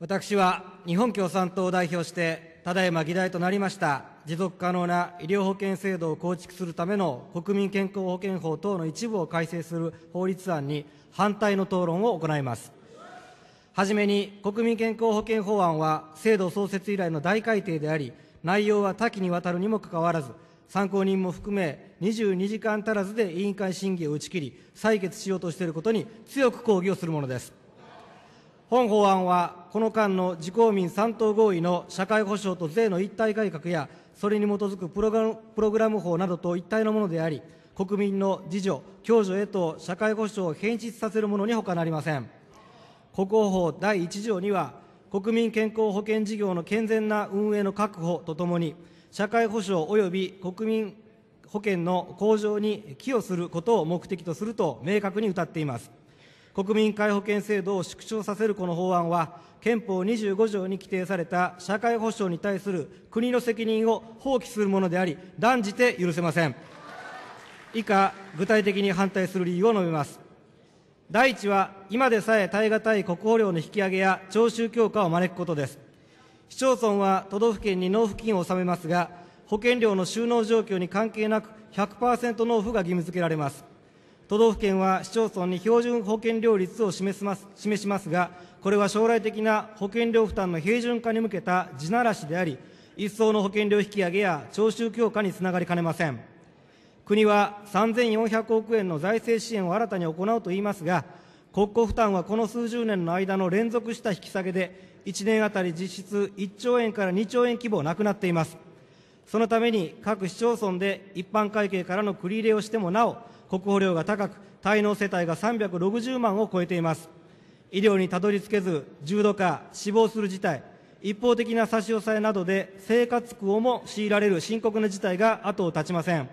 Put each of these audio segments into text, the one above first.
私は日本共産党を代表してただいま議題となりました持続可能な医療保険制度を構築するための国民健康保険法等の一部を改正する法律案に反対の討論を行いますはじめに国民健康保険法案は制度創設以来の大改定であり内容は多岐にわたるにもかかわらず参考人も含め22時間足らずで委員会審議を打ち切り採決しようとしていることに強く抗議をするものです本法案は、この間の自公民3党合意の社会保障と税の一体改革や、それに基づくプログラム法などと一体のものであり、国民の自助、共助へと社会保障を変質させるものにほかなりません。国保法第1条には、国民健康保険事業の健全な運営の確保とともに、社会保障及び国民保険の向上に寄与することを目的とすると明確にうたっています。国民皆保険制度を縮小させるこの法案は、憲法25条に規定された社会保障に対する国の責任を放棄するものであり、断じて許せません。以下、具体的に反対する理由を述べます。第一は、今でさえ耐え難い国保料の引き上げや徴収強化を招くことです。市町村は都道府県に納付金を納めますが、保険料の収納状況に関係なく100%納付が義務付けられます。都道府県は市町村に標準保険料率を示ます示しますが、これは将来的な保険料負担の平準化に向けた地ならしであり、一層の保険料引き上げや徴収強化につながりかねません。国は3400億円の財政支援を新たに行うと言いますが、国庫負担はこの数十年の間の連続した引き下げで、1年あたり実質1兆円から2兆円規模なくなっています。そのために各市町村で一般会計からの繰り入れをしてもなお、国保料が高く、滞納世帯が360万を超えています。医療にたどり着けず、重度化、死亡する事態、一方的な差し押さえなどで生活苦をも強いられる深刻な事態が後を絶ちません。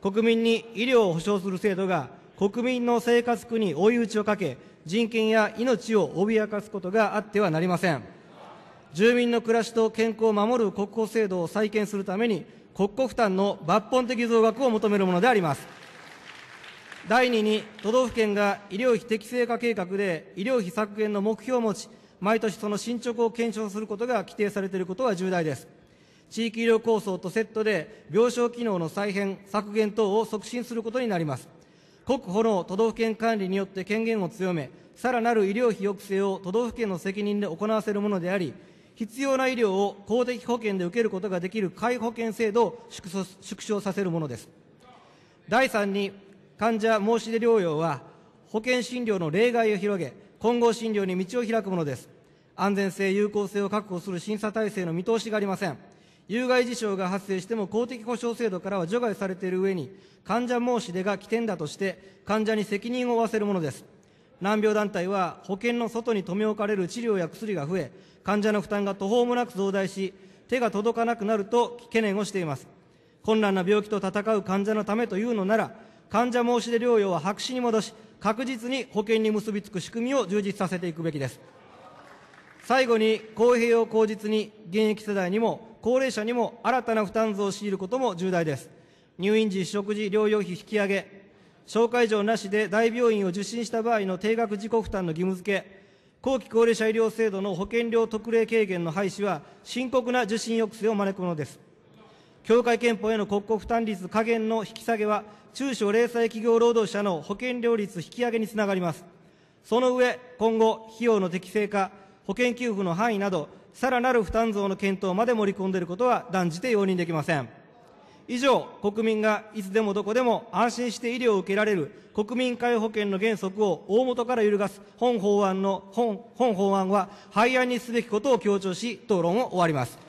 国民に医療を保障する制度が国民の生活苦に追い打ちをかけ、人権や命を脅かすことがあってはなりません。住民の暮らしと健康を守る国庫制度を再建するために、国庫負担の抜本的増額を求めるものであります。第2に、都道府県が医療費適正化計画で医療費削減の目標を持ち、毎年その進捗を検証することが規定されていることは重大です。地域医療構想とセットで病床機能の再編、削減等を促進することになります。国保の都道府県管理によって権限を強め、さらなる医療費抑制を都道府県の責任で行わせるものであり、必要な医療を公的保険で受けることができる皆保険制度を縮小させるものです。第3に、患者申し出療養は、保険診療の例外を広げ、混合診療に道を開くものです。安全性、有効性を確保する審査体制の見通しがありません。有害事象が発生しても公的保障制度からは除外されている上に、患者申し出が起点だとして、患者に責任を負わせるものです。難病団体は保険の外に留め置かれる治療や薬が増え、患者の負担が途方もなく増大し、手が届かなくなると懸念をしています。困難な病気と闘う患者のためというのなら、患者申し出療養は白紙に戻し、確実に保険に結びつく仕組みを充実させていくべきです。最後に、公平を口実に、現役世代にも、高齢者にも新たな負担増を強いることも重大です。入院時、食事、療養費引き上げ、紹介状なしで大病院を受診した場合の定額自己負担の義務付け、後期高齢者医療制度の保険料特例軽減の廃止は、深刻な受診抑制を招くものです。協会憲法への国庫負担率下限の引き下げは、中小零細企業労働者の保険料率引き上げにつながります。その上、今後、費用の適正化、保険給付の範囲など、さらなる負担増の検討まで盛り込んでいることは断じて容認できません。以上、国民がいつでもどこでも安心して医療を受けられる国民皆保険の原則を大元から揺るがす本法案の、本本法案は廃案にすべきことを強調し、討論を終わります。